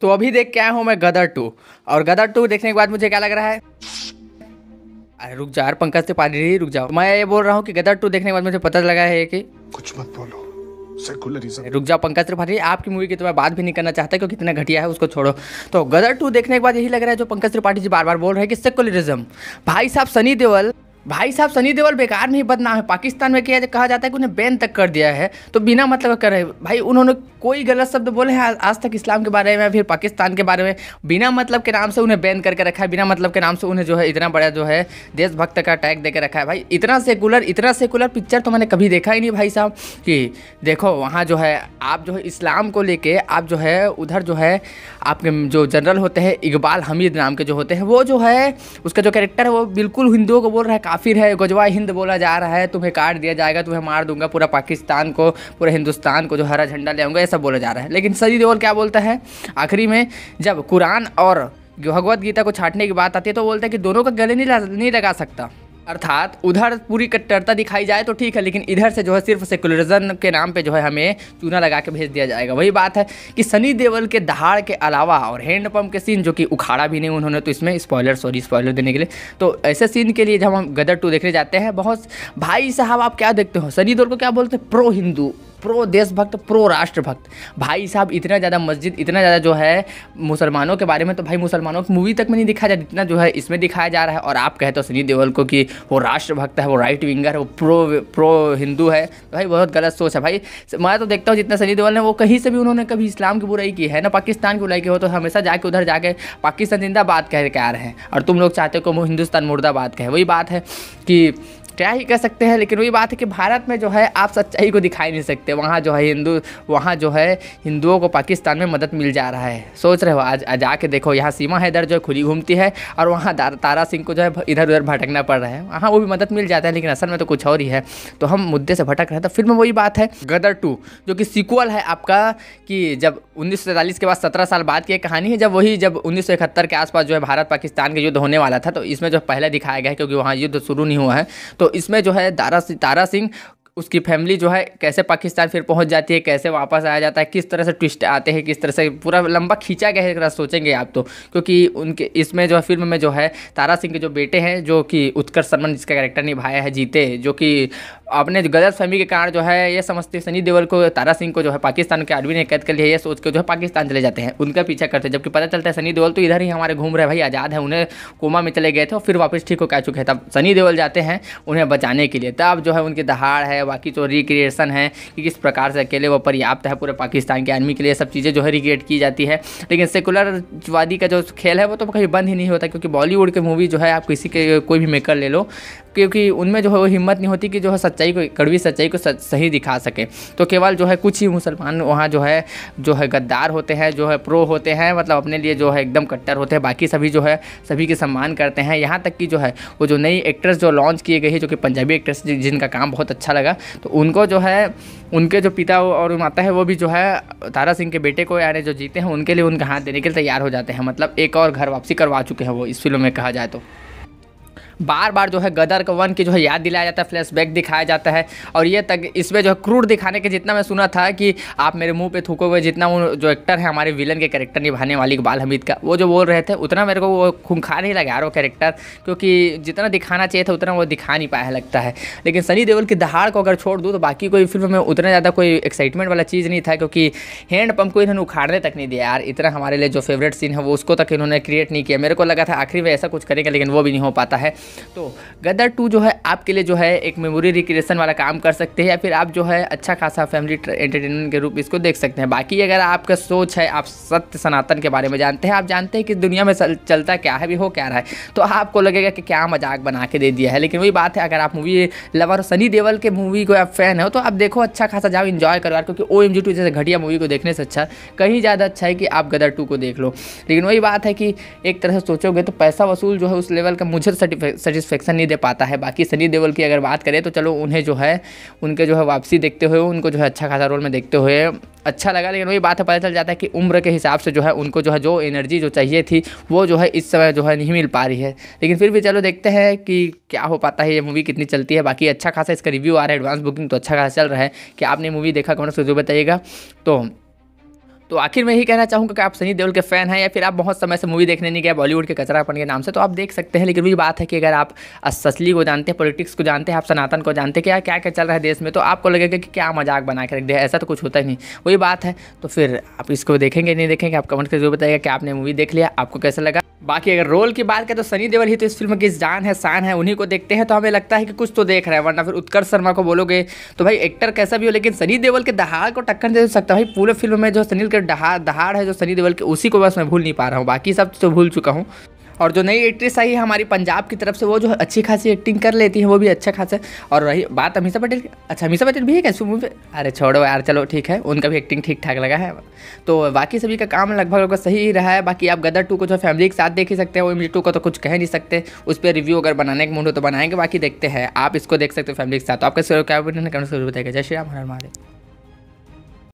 तो अभी देख के आया हूँ मैं गदर टू और गदर टू देखने के बाद मुझे क्या लग रहा है अरे रुक जा यार पंकज से रही रुक जाओ मैं ये बोल रहा हूँ कि गदर टू देखने के बाद मुझे पता लगा है कि कुछ मत बोलो रुक जाओ पंकज त्रिपाठी आपकी मूवी की तो मैं बात भी नहीं करना चाहता क्योंकि इतना घटिया है उसको छोड़ो तो गदर टू देखने के बाद यही लग रहा है जो पंकज त्रिपाठी जी बार बार बोल रहे हैं कि सेकुलरिज्म भाई साहब सनी देवल भाई साहब सनी देवल बेकार नहीं बदनाम है पाकिस्तान में किया कहा जाता है कि उन्हें बैन तक कर दिया है तो बिना मतलब कर रहे भाई उन्होंने कोई गलत शब्द बोले हैं आज तक इस्लाम के बारे में फिर पाकिस्तान के बारे में बिना मतलब के नाम से उन्हें बैन करके रखा है बिना मतलब के नाम से उन्हें जो है इतना बड़ा जो है देशभक्त का अटैक दे के रखा है भाई इतना सेकुलर इतना सेकुलर पिक्चर तो मैंने कभी देखा ही नहीं भाई साहब कि देखो वहाँ जो है आप जो है इस्लाम को लेके आप जो है उधर जो है आपके जो जनरल होते हैं इकबाल हमीद नाम के जो होते हैं वो जो है उसका जो कैरेक्टर है वो बिल्कुल हिंदुओं को बोल रहा है काफिर है गजवा हिंद बोला जा रहा है तुम्हें काट दिया जाएगा तुम्हें मार दूंगा पूरा पाकिस्तान को पूरा हिंदुस्तान को जो हरा झंडा ले आऊँगा ऐसा सब बोला जा रहा है लेकिन सजी देवल क्या बोलता है आखिरी में जब कुरान और भगवद गीता को छाटने की बात आती है तो बोलता है कि दोनों का गले नहीं, नहीं लगा सकता अर्थात उधर पूरी कट्टरता दिखाई जाए तो ठीक है लेकिन इधर से जो है सिर्फ सेकुलरिज्म के नाम पे जो है हमें चूना लगा के भेज दिया जाएगा वही बात है कि सनी देवल के दहाड़ के अलावा और हैंडपम्प के सीन जो कि उखाड़ा भी नहीं उन्होंने तो इसमें स्पॉयलर सॉरी स्पॉयलर देने के लिए तो ऐसे सीन के लिए जब हम गदर टू देखने जाते हैं बहुत भाई साहब आप क्या देखते हो सनी देवल को क्या बोलते हैं प्रो हिंदू प्रो देशभक्त प्रो राष्ट्रभक्त भाई साहब इतना ज़्यादा मस्जिद इतना ज़्यादा जो है मुसलमानों के बारे में तो भाई मुसलमानों की मूवी तक में नहीं दिखाया जाता जितना जो है इसमें दिखाया जा रहा है और आप कहते हो सनी देओल को कि वो राष्ट्रभक्त है वो राइट विंगर है वो प्रो प्रो हिंदू है तो भाई बहुत गलत सोच है भाई मैं तो देखता हूँ जितना सनी देवल ने वो कहीं से भी उन्होंने कभी इस्लाम की बुराई की है ना पाकिस्तान की बुराई की हो तो हमेशा जाके उधर जाके पाकिस्तान जिंदाबाद कह के आ रहे हैं और तुम लोग चाहते हो कि वो हिंदुस्तान मुर्दाबाद कहे वही बात है कि क्या ही कह सकते हैं लेकिन वही बात है कि भारत में जो है आप सच्चाई को दिखाई नहीं सकते वहाँ जो है हिंदू वहाँ जो है हिंदुओं को पाकिस्तान में मदद मिल जा रहा है सोच रहे हो आज जाके देखो यहाँ सीमा हैदर जो है खुली घूमती है और वहाँ तारा सिंह को जो है इधर उधर भटकना पड़ रहा है वहाँ वो भी मदद मिल जाता है लेकिन असल में तो कुछ और ही है तो हम मुद्दे से भटक रहे हैं तो फिल्म वही बात है गदर टू जो कि सिक्वल है आपका कि जब उन्नीस के बाद सत्रह साल बाद की एक कहानी है जब वही जब उन्नीस के आसपास जो है भारत पाकिस्तान का युद्ध होने वाला था तो इसमें जो पहले दिखाया गया है क्योंकि वहाँ युद्ध शुरू नहीं हुआ है तो इसमें जो है दारा तारा सिंह उसकी फैमिली जो है कैसे पाकिस्तान फिर पहुंच जाती है कैसे वापस आया जाता है किस तरह से ट्विस्ट आते हैं किस तरह से पूरा लंबा खींचा गया है तरह सोचेंगे आप तो क्योंकि उनके इसमें जो है फिल्म में जो है तारा सिंह के जो बेटे हैं जो कि उत्कर्ष शर्मा जिसका कैरेक्टर निभाया है जीते जो कि अपने गलत फहमी के कारण जो है ये समझते सनी देवल को तारा सिंह को जो है पाकिस्तान के आर्मी ने कैद कर लिया ये सोच के जो है पाकिस्तान चले जाते हैं उनका पीछा करते हैं जबकि पता चलता है सनी देवल तो इधर ही हमारे घूम रहे भाई आज़ाद है उन्हें कोमा में चले गए थे और फिर वापस ठीक होकर आ चुके हैं तब सनी देवल जाते हैं उन्हें बचाने के लिए तब जो है उनकी दहाड़ है बाकी जो रिक्रिएशन है कि किस प्रकार से अकेले वो पर्याप्त है पूरे पाकिस्तान के आर्मी के लिए सब चीज़ें जो है रिक्रिएट की जाती है लेकिन सेकुलरवादी का जो खेल है वो तो कहीं बंद ही नहीं होता क्योंकि बॉलीवुड की मूवी जो है आप किसी के कोई भी मेकर ले लो क्योंकि उनमें जो है वो हिम्मत नहीं होती कि जो है सच सच्चाई को कड़वी सच्चाई को सच, सही दिखा सके तो केवल जो है कुछ ही मुसलमान वहाँ जो है जो है गद्दार होते हैं जो है प्रो होते हैं मतलब अपने लिए जो है एकदम कट्टर होते हैं बाकी सभी जो है सभी के सम्मान करते हैं यहाँ तक कि जो है वो जो नई एक्ट्रेस जो लॉन्च किए गई है जो कि पंजाबी एक्ट्रेस जिनका काम बहुत अच्छा लगा तो उनको जो है उनके जो पिता और माता है वो भी जो है तारा सिंह के बेटे को यानी जो जीते हैं उनके लिए उनका हाथ देने के लिए तैयार हो जाते हैं मतलब एक और घर वापसी करवा चुके हैं वो इस फिल्म में कहा जाए तो बार बार जो है गदर वन की जो है याद दिलाया जाता है फ्लैशबैक दिखाया जाता है और ये तक इसमें जो है क्रूर दिखाने के जितना मैं सुना था कि आप मेरे मुंह पे थूको हुए जितना वो जो एक्टर है हमारे विलन के कैरेक्टर निभाने वाली इकबाल हमीद का वो जो बोल रहे थे उतना मेरे को वो खूंखार ही लगा वो कैरेक्टर क्योंकि जितना दिखाना चाहिए था उतना वो दिखा नहीं पाया लगता है लेकिन सनी देवल की दहाड़ को अगर छोड़ दूँ तो बाकी कोई फिल्म में उतना ज़्यादा कोई एक्साइटमेंट वाला चीज़ नहीं था क्योंकि हैंड को इन्होंने उखाड़ने तक नहीं दिया यार इतना हमारे लिए जो फेवरेट सीन है वो उसको तक इन्होंने क्रिएट नहीं किया मेरे को लगा था आखिरी में ऐसा कुछ करेंगे लेकिन वो भी नहीं हो पाता है तो गदर टू जो है आपके लिए जो है एक मेमोरी रिक्रिएशन वाला काम कर सकते हैं या फिर आप जो है अच्छा खासा फैमिली एंटरटेनमेंट के रूप में इसको देख सकते हैं बाकी अगर आपका सोच है आप सत्य सनातन के बारे में जानते हैं आप जानते हैं कि दुनिया में चलता क्या है भी हो क्या रहा है तो आपको लगेगा कि क्या मजाक बना के दे दिया है लेकिन वही बात है अगर आप मूवी लवर सनी देवल के मूवी को आप फैन हो तो आप देखो अच्छा खासा जाओ इन्जॉय करो यार क्योंकि ओ एम जी टू जैसे घटिया मूवी को देखने से अच्छा कहीं ज़्यादा अच्छा है कि आप गदर टू को देख लो लेकिन वही बात है कि एक तरह से सोचोगे तो पैसा वसूल जो है उस लेवल का मुझे सेटिस्फेक्शन नहीं दे पाता है बाकी सनी देवल की अगर बात करें तो चलो उन्हें जो है उनके जो है वापसी देखते हुए उनको जो है अच्छा खासा रोल में देखते हुए अच्छा लगा लेकिन वही बात है पता चल जाता है कि उम्र के हिसाब से जो है उनको जो है जो एनर्जी जो चाहिए थी वो जो है इस समय जो है नहीं मिल पा रही है लेकिन फिर भी चलो देखते हैं कि क्या हो पाता है ये मूवी कितनी चलती है बाकी अच्छा खासा इसका रिव्यू आ रहा है एडवांस बुकिंग तो अच्छा खासा चल रहा है कि आपने मूवी देखा कौन से बताइएगा तो तो आखिर मैं यही कहना चाहूँगा कि आप सनी देओल के फैन हैं या फिर आप बहुत समय से मूवी देखने नहीं गए बॉलीवुड के कचरापन के नाम से तो आप देख सकते हैं लेकिन वही बात है कि अगर आप असली को जानते हैं पॉलिटिक्स को जानते हैं आप सनातन को जानते हैं क्या क्या क्या चल रहा है देश में तो आपको लगेगा कि क्या मजाक बना के रख दिया ऐसा तो कुछ होता ही नहीं वही बात है तो फिर आप इसको देखेंगे नहीं देखेंगे आप कमेंट करके जरूर बताइएगा कि आपने मूवी देख लिया आपको कैसा लगा बाकी अगर रोल की बात करें तो सनी देवल ही तो इस फिल्म की जान है शान है उन्हीं को देखते हैं तो हमें लगता है कि कुछ तो देख रहा है वरना फिर उत्कर्ष शर्मा को बोलोगे तो भाई एक्टर कैसा भी हो लेकिन सनी देवल के दहाड़ को टक्कर दे सकता भाई पूरे फिल्म में जो सनील के दहाड़ दहाड़ है जो सनी देवल के उसी को बस मैं भूल नहीं पा रहा हूँ बाकी सब तो भूल चुका हूँ और जो नई एक्ट्रेस आई है हमारी पंजाब की तरफ से वो जो अच्छी खासी एक्टिंग कर लेती है वो भी अच्छा खासा और रही बात अमीशा पटेल अच्छा अमीशा पटेल भी है क्या मूवी अरे छोड़ो यार चलो ठीक है उनका भी एक्टिंग ठीक ठाक लगा है तो बाकी सभी का काम लगभग लगभग सही ही रहा है बाकी आप गदर टू को जो फैमिली के साथ देख ही सकते हैं वो टू को तो कुछ कह नहीं सकते उस पर रिव्यू अगर बनाने का मूड हो तो बनाएंगे बाकी देखते हैं आप इसको देख सकते हो फैमिली के साथ तो आपका क्या बताएगा जय श्री राम हर मारे